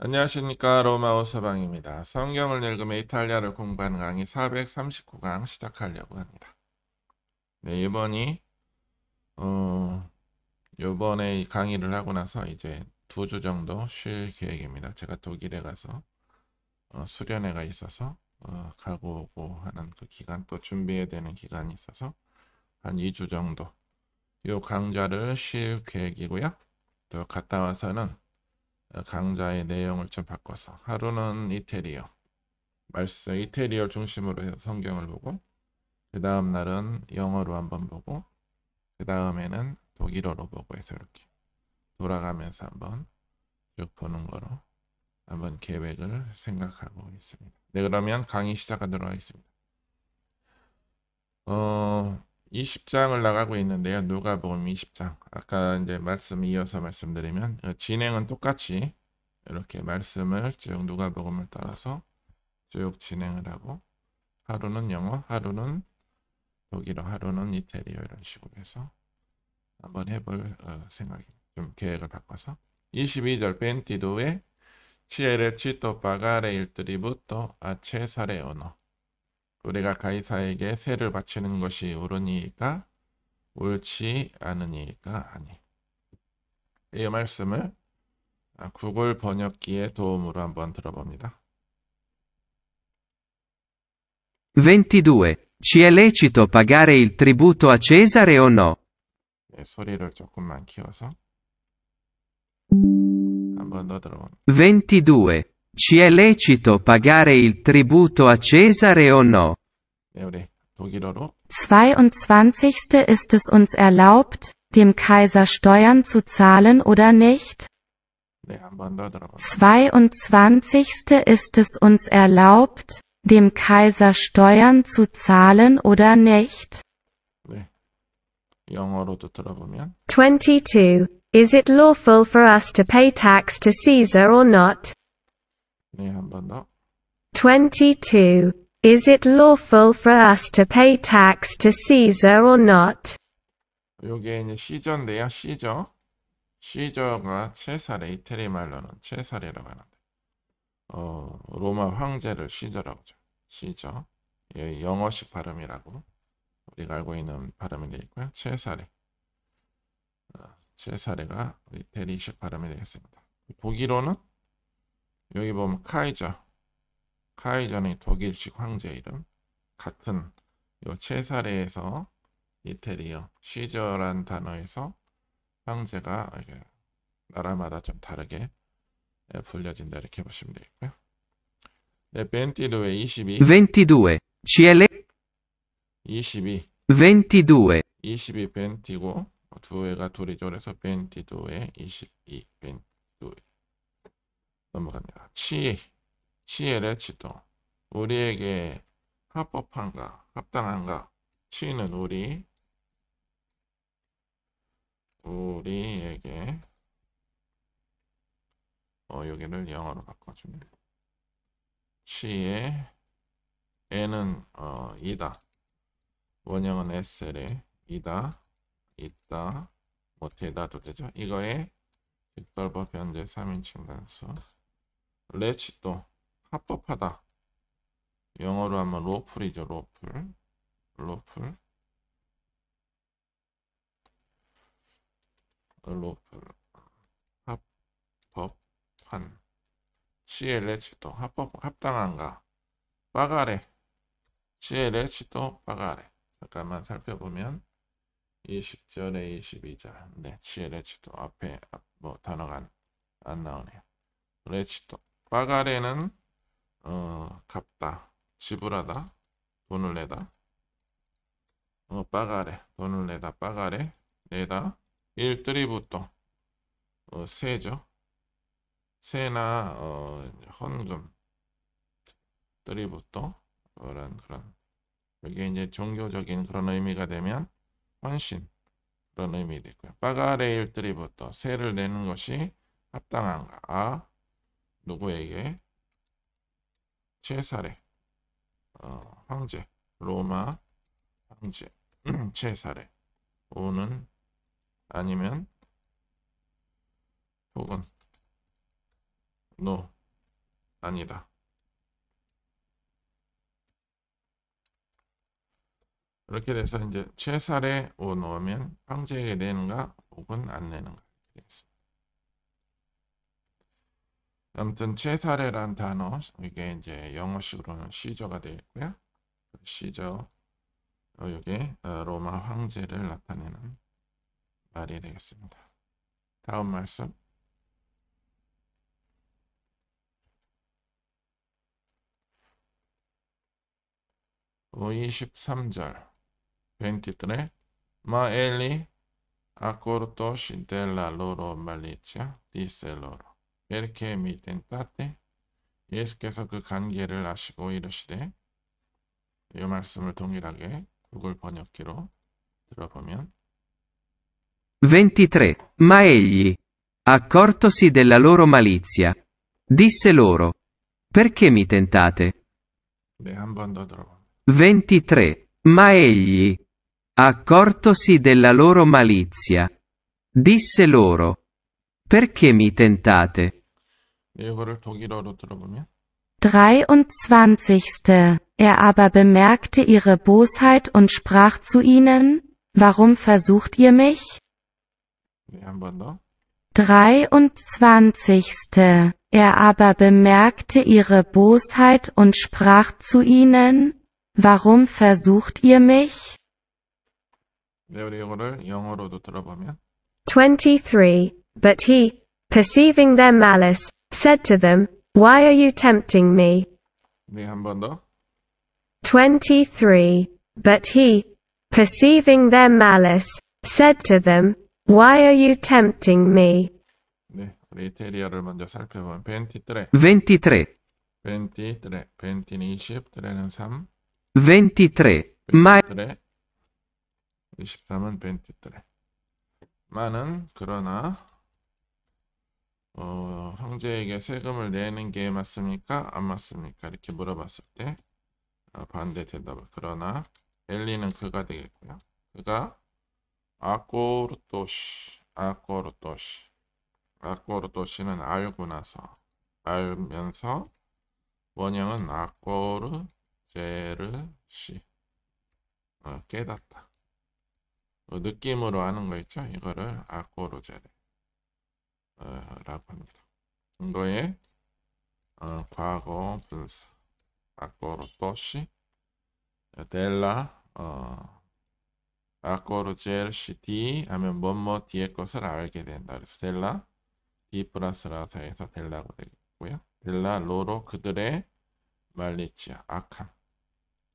안녕하십니까 로마오 서방입니다. 성경을 읽으며 이탈리아를 공부하는 강의 439강 시작하려고 합니다. 네, 이번이 어, 요번에 강의를 하고 나서 이제 두 주 정도 쉴 계획입니다. 제가 독일에 가서 어, 수련회가 있어서 어, 가고 오고 하는 그 기간 또 준비해야 되는 기간이 있어서 한 2주 정도 요 강좌를 쉴 계획이고요. 또 갔다 와서는 어, 강좌의 내용을 좀 바꿔서 하루는 이태리어 말씀 이태리어 중심으로 해서 성경을 보고 그 다음 날은 영어로 한번 보고 그 다음에는 독일어로 보고 해서 이렇게 돌아가면서 한번 쭉 보는 거로 한번 계획을 생각하고 있습니다. 네 그러면 강의 시작하도록 하겠습니다. 어, 20장을 나가고 있는데요. 누가복음 20장. 아까 이제 말씀 이어서 말씀드리면 어, 진행은 똑같이 이렇게 말씀을 쭉 누가복음을 따라서 쭉 진행을 하고 하루는 영어, 하루는 독일어, 하루는 이태리어 이런 식으로 해서 한번 해볼 어, 생각입니다. 좀 계획을 바꿔서 22절 벤티도의 치에레치토 바가레 일드리부터 아체사레오노 우리가 가이사에게 세를 바치는 것이 옳으니까 옳지 않으니까 아니. 이 말씀을 구글 번역기의 도움으로 한번 들어봅니다. 22. Ci è lecito pagare il tributo a Cesare o no? 네, 소리를 조금만 키워서 한번 더 들어봅니다. 22. Ci è lecito pagare il tributo a Cesare o no? 22. Ist es uns erlaubt, dem Kaiser Steuern zu zahlen oder nicht? 22. Ist es uns erlaubt, dem Kaiser Steuern zu zahlen oder nicht? 22. Is it lawful for us to pay tax to Caesar or not? 예, 한번 더. 22. Is it lawful for us to pay tax to Caesar or not? 요게 이제 시저인데요. 시저. 시저가 체사레 이태리 말로는 체사레라고 하는데. 어, 로마 황제를 시저라고 하죠. 시저. 예, 영어식 발음이라고 우리가 알고 있는 발음이 되겠고요. 체사레. 어, 체사레가 이태리식 발음이 되겠습니다. 독일어는 여기 보면 카이저. 카이저는 독일식 황제 이름. 같은 요 체사레에서 이태리어 시저란 단어에서 황제가 나라마다 좀 다르게 예, 불려진다 이렇게 보시면 되겠고요. 22, 22. 22. CL 22. 22. 22 벤티고 두에가 둘이죠. 래서 벤티도에 22 벤티도에. 넘어갑니다. 치, 치엘의 치도. 우리에게 합법한가, 합당한가. 치는 우리, 우리에게 어, 여기를 영어로 바꿔주면 치에 에는 어, 이다 원형은 SL에 이다 있다 못해다도 되죠 이거의 뒷덜법 현재 3인칭 단수 레치 도 합법하다. 영어로 하면 로플이죠. 로플. 로플. 로플. 합법한. 치에 레치도 합법 합당한가. 빠가레. 치에 레치도 빠가레. 잠깐만 살펴보면 20절에 22절. 네, 치에 레치도 앞에 뭐 단어가 안, 안 나오네요. 레치도 빠가레는 어, 갚다, 지불하다, 돈을 내다. 어, 빠가레, 돈을 내다, 빠가레, 내다. 일들이부터 어, 세죠. 세나 어, 헌금, 들이부터 그런 그런 여기 이제 종교적인 그런 의미가 되면 헌신 그런 의미 되고요. 빠가레 일들이부터 세를 내는 것이 합당한가? 아, 누구에게? 체살에 어, 황제 로마 황제 체살에 음, 오는 아니면 혹은 n 아니다 이렇게 돼서 이제 최살에 오 넣으면 황제에게 내는가 혹은 안 내는가 아무튼 체사례란 단어 이게 이제 영어식으로는 시저가 되겠 있고요. 그 시저 어, 여기 어, 로마 황제를 나타내는 말이 되겠습니다. 다음 말씀. 23절 23 Ma elli a c o r t o s i della loro malizia disse loro 이렇게 미된 따때 예수께서 그 관계를 아시고 이르시되 이 말씀을 동일하게 구글 번역기로 들어보면 23. Ma egli, accortosi della loro malizia, disse loro, perché mi tentate? 네, 한번 더 들어봅니다. 23. Ma egli, accortosi della loro malizia, disse loro, perché mi tentate? 이거를 독일어로 들어보면 23. Er aber bemerkte ihre Bosheit und sprach zu ihnen, warum versucht ihr mich? 네, 23. Er aber bemerkte ihre Bosheit und sprach zu ihnen, warum versucht ihr mich? 네, 23. But he, perceiving their malice, said to them, Why are you tempting me? 23. But he, perceiving their malice, said to them, Why are you tempting me? 네, Twenty-three. Twenty-three. Twenty-three. 23. 23. 23. Twenty-three. Twenty-three. Twenty-three. Twenty-three. 23. 23. Twenty-three. 23. Twenty-three. Twenty-three. Twenty-three. Twenty-three. Twenty-three 황제에게 세금을 내는 게 맞습니까? 안 맞습니까? 이렇게 물어봤을 때 어, 반대 대답을 그러나 엘리는 그가 되겠고요. 그가 아꼬르토시 아꼬르토시 아꼬르토시는 알고 나서 알면서 원형은 아꼬르제르시 어, 깨닫다 어, 느낌으로 아는 거 있죠? 이거를 아꼬르제르 어, 라고 합니다. 정도의 어, 과거 플러스 과거로 또시 델라 어 과거로 GLC 하면 뭐뭐 뒤의 것을 알게 된다. 그래서 델라 D 플러스 라서에서 델라고 되겠고요. 델라 로로 그들의 말리치아 악한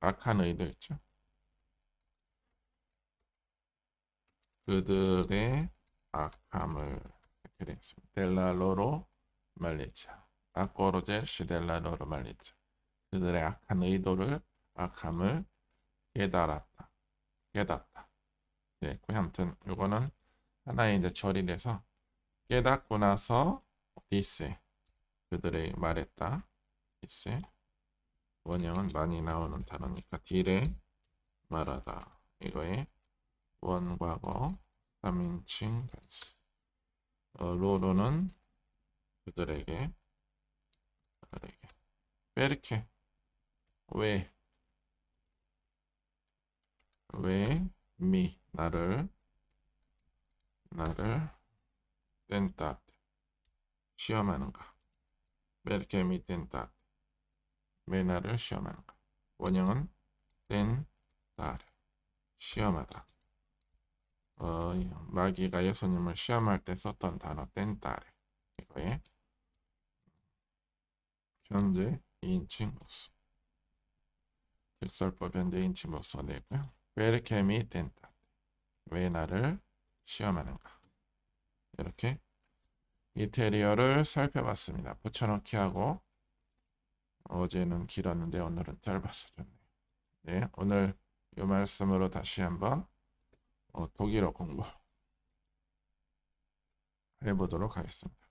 악한 의도였죠. 그들의 악함을 이렇게 되겠습니다. 델라 로로 말리자. 아꼬로제 시델라로를 말리자. 그들의 악한 의도를 악함을 깨달았다. 깨닫다. 네, 아무튼 이거는 하나의 이제 처리돼서 깨닫고 나서 디스 그들의 말했다. 디스 원형은 많이 나오는 단어니까 딜에 말하다. 이거의 원과거 3인칭 단수. 어, 로로는 그들에게 그들에게 베르케 왜왜 미 나를 나를 땐따 시험하는가 베르케 미 땐따 왜 나를 시험하는가 원형은 땐따 시험하다 어, 마귀가 예수님을 시험할 때 썼던 단어 땐따 이거에 현재 2인칭 로스 직설법 현재 2인칭 로스가 고요 웰캠이 된다. 왜 나를 시험하는가. 이렇게 인테리어를 살펴봤습니다. 붙여넣기 하고 어제는 길었는데 오늘은 짧아서 좋네요. 네, 오늘 이 말씀으로 다시 한번 어, 독일어 공부 해보도록 하겠습니다.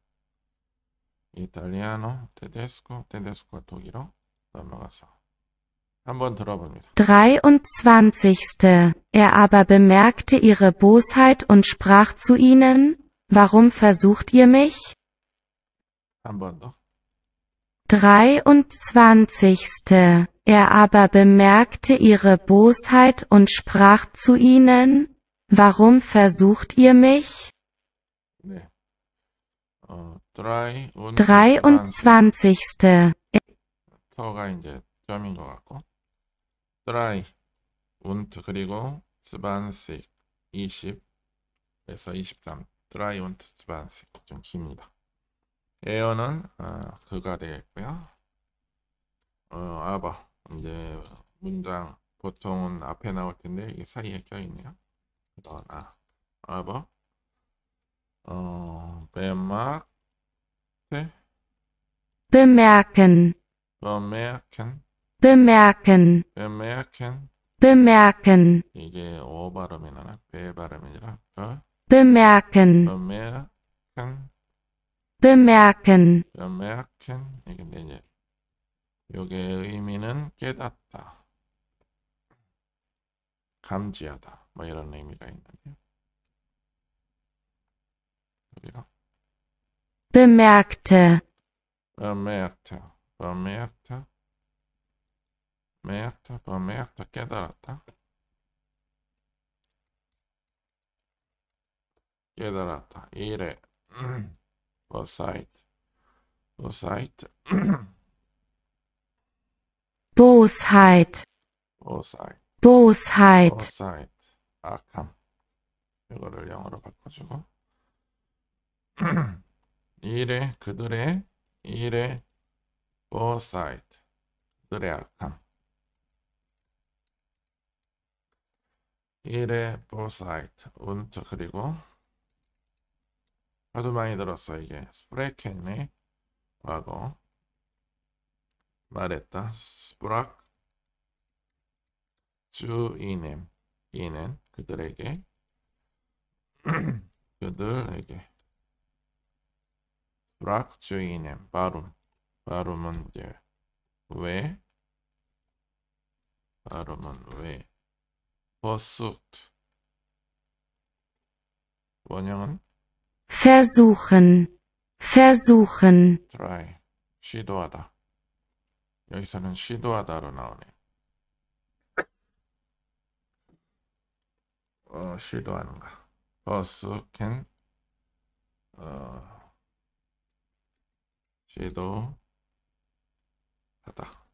Italiano, Tedesco, Tedesco 독일어 넘어가서 한번 들어봅니다. 23. Er aber bemerkte ihre Bosheit und sprach zu ihnen, Warum versucht ihr mich? 한번 더. 23. Er aber bemerkte ihre Bosheit und sprach zu ihnen, Warum versucht ihr mich? 23. 터가 이제 점인 것 같고. 3 und 그리고 20 20에서 23 3 und 20좀 깁니다. 에어는 어, 그가 되겠고요. 어, 아바 이제 문장 보통은 앞에 나올 텐데 이 사이에 껴 있네요. 그다아아어 덴마크 네. bemerken, bemerken, bemerken, bemerken, bemerken, 이게 어 발음이 나나 배 발음이라 어? bemerken, bemerken, bemerken, bemerken 이게 이제 요게 의미는 깨닫다, 감지하다 뭐 이런 의미가 있는데요. 여기요. bemerkte, bemerkte, bemerkte, bemerkte, bemerkte, seid? 깨달았다. seid? Bosheit. Bosheit. Bosheit. Bosheit. Bosheit. Bosheit. 악함. 이거를 영어로 바꿔주고. 일의 그들의 일의 foresight 그들의 악함 일의 foresight 운트 그리고 하도 많이 들었어 이게 스프레켄의 과거 말했다 스프락 주이님 이는 그들에게 그들에게 락주인의 발음 발음은 이제 왜 발음은 왜 versucht 원형은 versuchen versuchen try 시도하다 여기서는 시도하다로 나오네 어, 시도하는가 versuchen 어, 시도 하다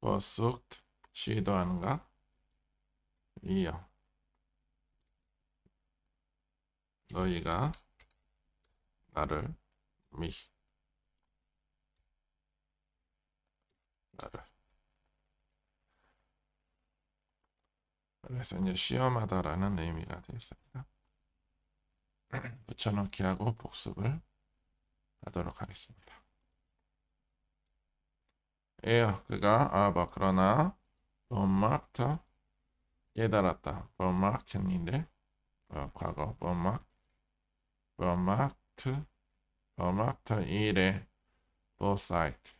버스트 시도하는가 이어 너희가 나를 미 나를 그래서 이제 시험하다라는 의미가 되겠습니다. 붙여넣기 하고 복습을 하도록 하겠습니다. 에어 그가 아바 뭐, 그러나 범막타 깨달았다 범막했는데 어, 과거 범막 범막트 범막타 이래 보사이트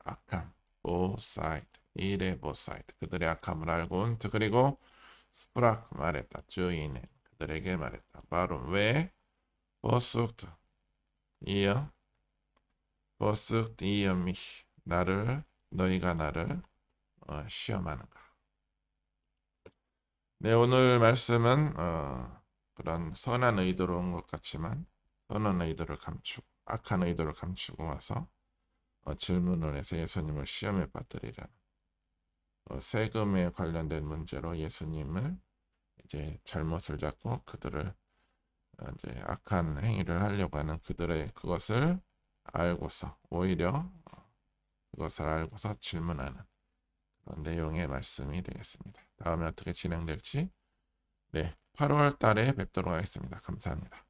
악함 보사이트 이래 보사이트 그들의 악함을 알고 온트 그리고 스프락 말했다 주인은 그들에게 말했다 바로 왜 보스트 이어 보스트 이어 미 나를 너희가 나를 어, 시험하는가. 네, 오늘 말씀은 어, 그런 선한 의도로 온 것 같지만 선한 의도를 감추고 악한 의도를 감추고 와서 어, 질문을 해서 예수님을 시험에 빠뜨리라는 어, 세금에 관련된 문제로 예수님을 이제 잘못을 잡고 그들을 어, 이제 악한 행위를 하려고 하는 그들의 그것을 알고서 오히려 어, 그것을 알고서 질문하는 그런 내용의 말씀이 되겠습니다. 다음에 어떻게 진행될지 네 8월 달에 뵙도록 하겠습니다. 감사합니다.